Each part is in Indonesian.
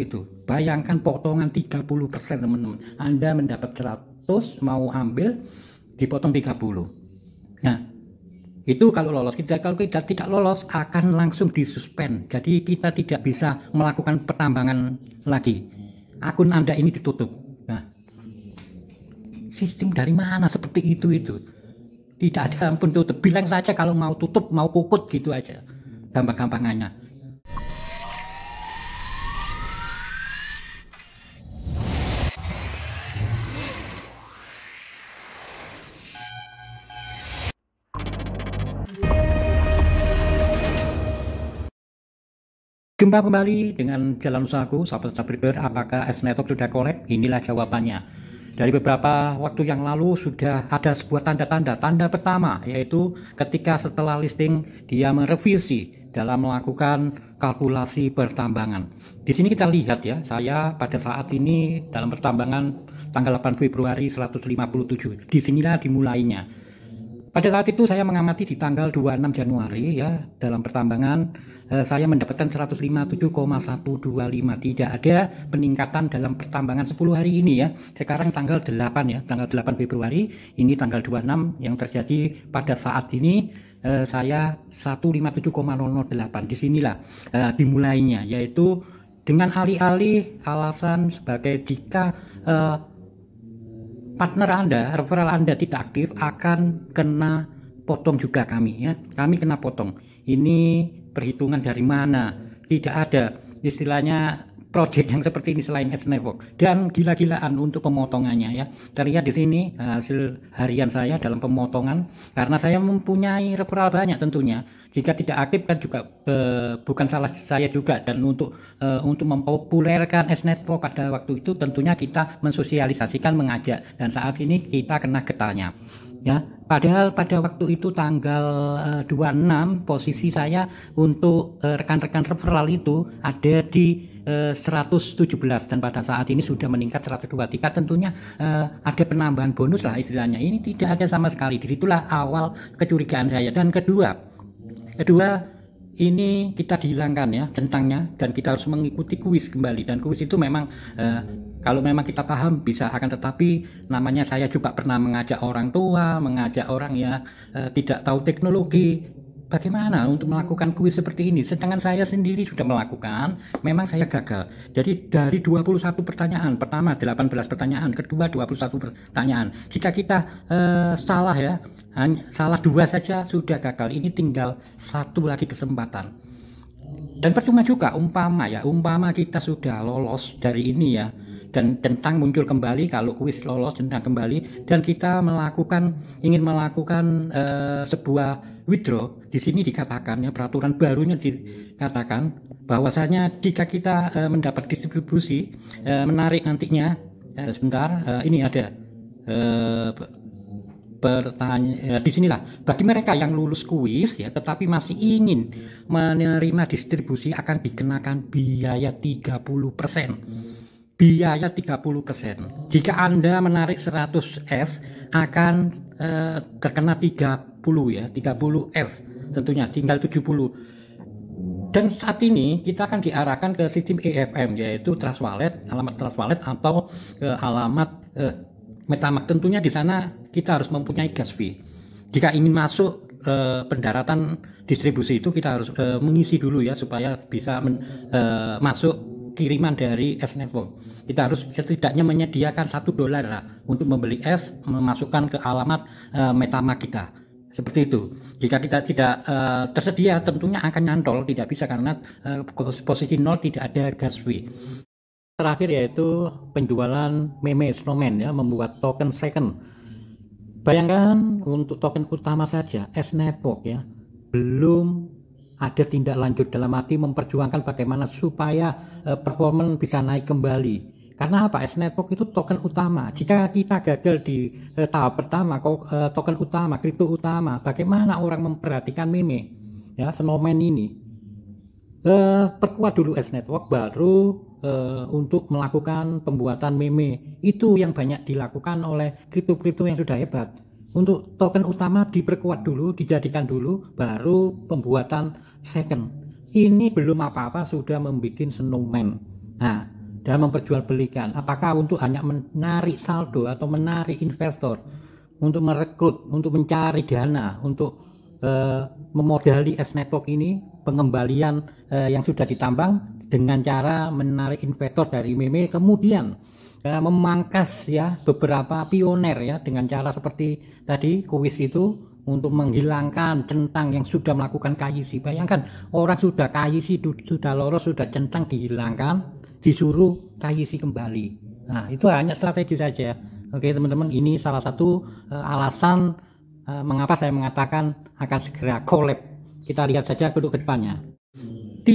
gitu bayangkan potongan 30% teman-teman Anda mendapat 100 mau ambil dipotong 30 nah itu kalau lolos kita kalau kita tidak lolos akan langsung disuspend jadi kita tidak bisa melakukan pertambangan lagi akun Anda ini ditutup nah sistem dari mana seperti itu itu tidak ada ampun tutup bilang saja kalau mau tutup mau kukut gitu aja gampang-gampangannya Gempa kembali dengan jalan usahaku, sahabat subscriber, apakah S-Network sudah collab? Inilah jawabannya. Dari beberapa waktu yang lalu sudah ada sebuah tanda-tanda. Tanda pertama yaitu ketika setelah listing dia merevisi dalam melakukan kalkulasi pertambangan. Di sini kita lihat ya, saya pada saat ini dalam pertambangan tanggal 8 Februari 157. Di sinilah dimulainya pada saat itu saya mengamati di tanggal 26 Januari ya dalam pertambangan eh, saya mendapatkan tidak ada peningkatan dalam pertambangan 10 hari ini ya. Sekarang tanggal 8 ya, tanggal 8 Februari ini tanggal 26 yang terjadi pada saat ini eh, saya 157,008. Disinilah eh, dimulainya yaitu dengan alih-alih alasan sebagai jika eh, partner Anda, referral Anda tidak aktif akan kena potong juga kami ya. Kami kena potong. Ini perhitungan dari mana? Tidak ada istilahnya project yang seperti ini selain S Network dan gila-gilaan untuk pemotongannya ya. Terlihat di sini hasil harian saya dalam pemotongan karena saya mempunyai referral banyak tentunya. Jika tidak aktif kan juga e, bukan salah saya juga dan untuk e, untuk mempopulerkan S Network pada waktu itu tentunya kita mensosialisasikan, mengajak dan saat ini kita kena getahnya ya padahal pada waktu itu tanggal e, 26 posisi saya untuk e, rekan-rekan referral itu ada di 117 eh, dan pada saat ini sudah meningkat 123 tentunya uh, ada penambahan bonus lah istilahnya ini tidak ada sama sekali disitulah awal kecurigaan saya dan kedua kedua ini kita dihilangkan ya tentangnya dan kita harus mengikuti kuis kembali dan kuis itu memang uh, kalau memang kita paham bisa akan tetapi namanya saya juga pernah mengajak orang tua mengajak orang ya uh, tidak tahu teknologi bagaimana untuk melakukan kuis seperti ini? Sedangkan saya sendiri sudah melakukan, memang saya gagal. Jadi dari 21 pertanyaan, pertama 18 pertanyaan, kedua 21 pertanyaan. Jika kita eh, salah ya, hanya, salah dua saja sudah gagal. Ini tinggal satu lagi kesempatan. Dan percuma juga umpama ya, umpama kita sudah lolos dari ini ya, dan tentang muncul kembali kalau kuis lolos tentang kembali dan kita melakukan ingin melakukan uh, sebuah withdraw di sini dikatakan ya peraturan barunya dikatakan bahwasanya jika kita uh, mendapat distribusi uh, menarik nantinya uh, sebentar uh, ini ada uh, pertanyaan di sinilah bagi mereka yang lulus kuis ya tetapi masih ingin menerima distribusi akan dikenakan biaya 30% persen biaya 30%. persen Jika Anda menarik 100 S akan eh, terkena 30 ya, 30 S tentunya tinggal 70. Dan saat ini kita akan diarahkan ke sistem EFM yaitu wallet alamat wallet atau ke eh, alamat eh, Metamask. Tentunya di sana kita harus mempunyai gas fee. Jika ingin masuk eh, pendaratan distribusi itu kita harus e, mengisi dulu ya supaya bisa men, e, masuk kiriman dari S Network. Kita harus setidaknya menyediakan satu dolar lah untuk membeli S memasukkan ke alamat uh, Metama kita. Seperti itu. Jika kita tidak uh, tersedia, tentunya akan nyantol, tidak bisa karena uh, posisi nol tidak ada gas fee. Terakhir yaitu penjualan meme snowman ya, membuat token second. Bayangkan untuk token utama saja, S Network ya, belum ada tindak lanjut dalam arti memperjuangkan bagaimana supaya uh, eh, performa bisa naik kembali. Karena apa? S network itu token utama. Jika kita gagal di uh, tahap pertama, uh, token utama, kripto utama, bagaimana orang memperhatikan meme? Ya, snowman ini. Uh, perkuat dulu S network baru uh, untuk melakukan pembuatan meme. Itu yang banyak dilakukan oleh kripto-kripto yang sudah hebat. Untuk token utama diperkuat dulu, dijadikan dulu, baru pembuatan second. Ini belum apa-apa sudah membuat snowman. Nah, dan memperjualbelikan. Apakah untuk hanya menarik saldo atau menarik investor untuk merekrut, untuk mencari dana, untuk eh, memodali S network ini pengembalian eh, yang sudah ditambang dengan cara menarik investor dari meme kemudian Eh, memangkas ya beberapa pioner ya dengan cara seperti tadi kuis itu untuk menghilangkan centang yang sudah melakukan kayisi. Bayangkan orang sudah kayisi sudah lolos sudah centang dihilangkan disuruh kayisi kembali. Nah itu hanya strategi saja. Oke teman-teman ini salah satu uh, alasan uh, mengapa saya mengatakan akan segera collab. Kita lihat saja duduk ke depannya.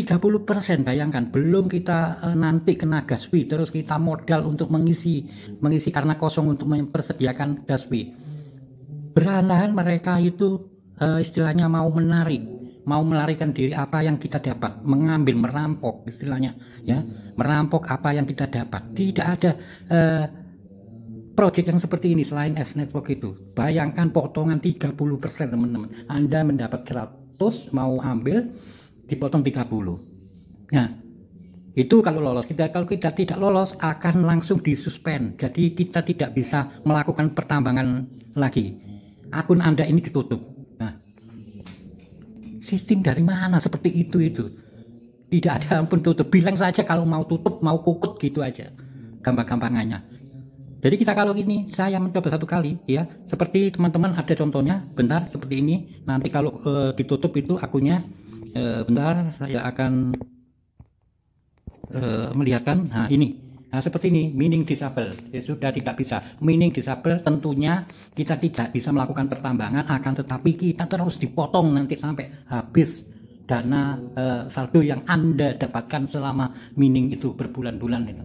30% bayangkan belum kita uh, nanti kena gas fee terus kita modal untuk mengisi mengisi karena kosong untuk mempersediakan gas fee beranahan mereka itu uh, istilahnya mau menarik mau melarikan diri apa yang kita dapat mengambil merampok istilahnya ya merampok apa yang kita dapat tidak ada uh, eh, project yang seperti ini selain S network itu bayangkan potongan 30% teman-teman Anda mendapat 100 mau ambil dipotong 30. Nah, ya. itu kalau lolos. Kita kalau kita tidak lolos akan langsung disuspend. Jadi kita tidak bisa melakukan pertambangan lagi. Akun Anda ini ditutup. Nah, sistem dari mana seperti itu itu? Tidak ada ampun tutup. Bilang saja kalau mau tutup, mau kukut gitu aja. Gampang-gampangannya. Jadi kita kalau ini saya mencoba satu kali ya, seperti teman-teman ada contohnya, bentar seperti ini. Nanti kalau e, ditutup itu akunnya uh, bentar saya akan uh, melihatkan nah ini nah seperti ini mining disable ya, sudah tidak bisa mining disable tentunya kita tidak bisa melakukan pertambangan akan tetapi kita terus dipotong nanti sampai habis dana uh, saldo yang anda dapatkan selama mining itu berbulan-bulan itu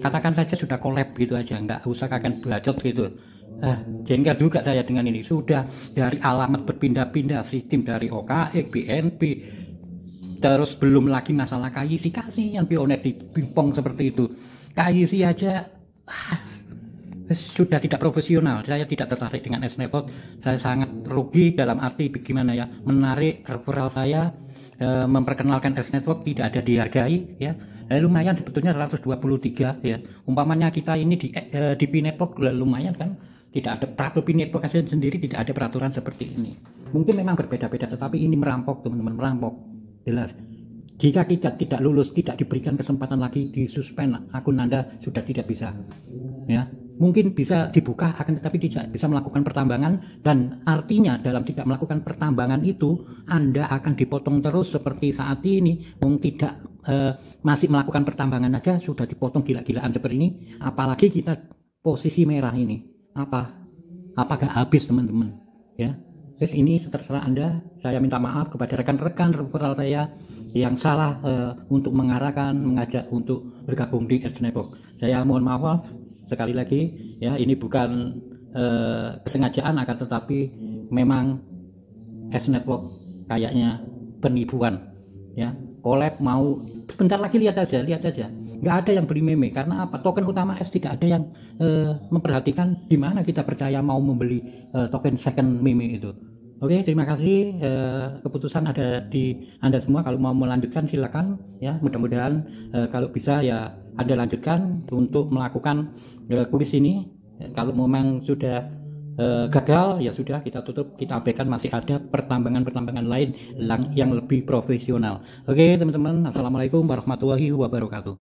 katakan saja sudah collab gitu aja nggak usah akan belajar gitu eh, jengkel juga saya dengan ini sudah dari alamat berpindah-pindah sistem dari OKE BNP terus belum lagi masalah KYC yang pioner di pingpong seperti itu KYC aja ah, sudah tidak profesional. Saya tidak tertarik dengan -Network. Saya sangat rugi dalam arti bagaimana ya menarik referral saya eh, memperkenalkan memperkenalkan -Network, tidak ada dihargai ya. Eh, lumayan sebetulnya 123 ya. Umpamanya kita ini di eh, di Pinepok lumayan kan tidak ada peraturan advokasi sendiri tidak ada peraturan seperti ini mungkin memang berbeda-beda tetapi ini merampok teman-teman merampok jelas jika kita tidak lulus tidak diberikan kesempatan lagi di suspend akun anda sudah tidak bisa ya mungkin bisa dibuka akan tetapi tidak bisa melakukan pertambangan dan artinya dalam tidak melakukan pertambangan itu anda akan dipotong terus seperti saat ini mungkin tidak eh, masih melakukan pertambangan aja sudah dipotong gila-gilaan seperti ini apalagi kita posisi merah ini apa apakah habis teman-teman ya Terus ini terserah Anda, saya minta maaf kepada rekan-rekan referral saya yang salah uh, untuk mengarahkan, mengajak untuk bergabung di Snapbox. Network. Saya mohon maaf sekali lagi, ya ini bukan uh, kesengajaan akan tetapi memang Snapbox Network kayaknya penipuan. Ya, collab mau sebentar lagi lihat aja, lihat aja nggak ada yang beli meme karena apa token utama S tidak ada yang uh, memperhatikan di mana kita percaya mau membeli uh, token second meme itu Oke, okay, terima kasih. Uh, keputusan ada di Anda semua. Kalau mau melanjutkan, silakan. Ya, mudah-mudahan uh, kalau bisa ya Anda lanjutkan untuk melakukan uh, kuis ini. Kalau memang sudah gagal, ya sudah kita tutup, kita abaikan. Masih ada pertambangan-pertambangan lain yang, lebih profesional. Oke, teman-teman. Assalamualaikum warahmatullahi wabarakatuh.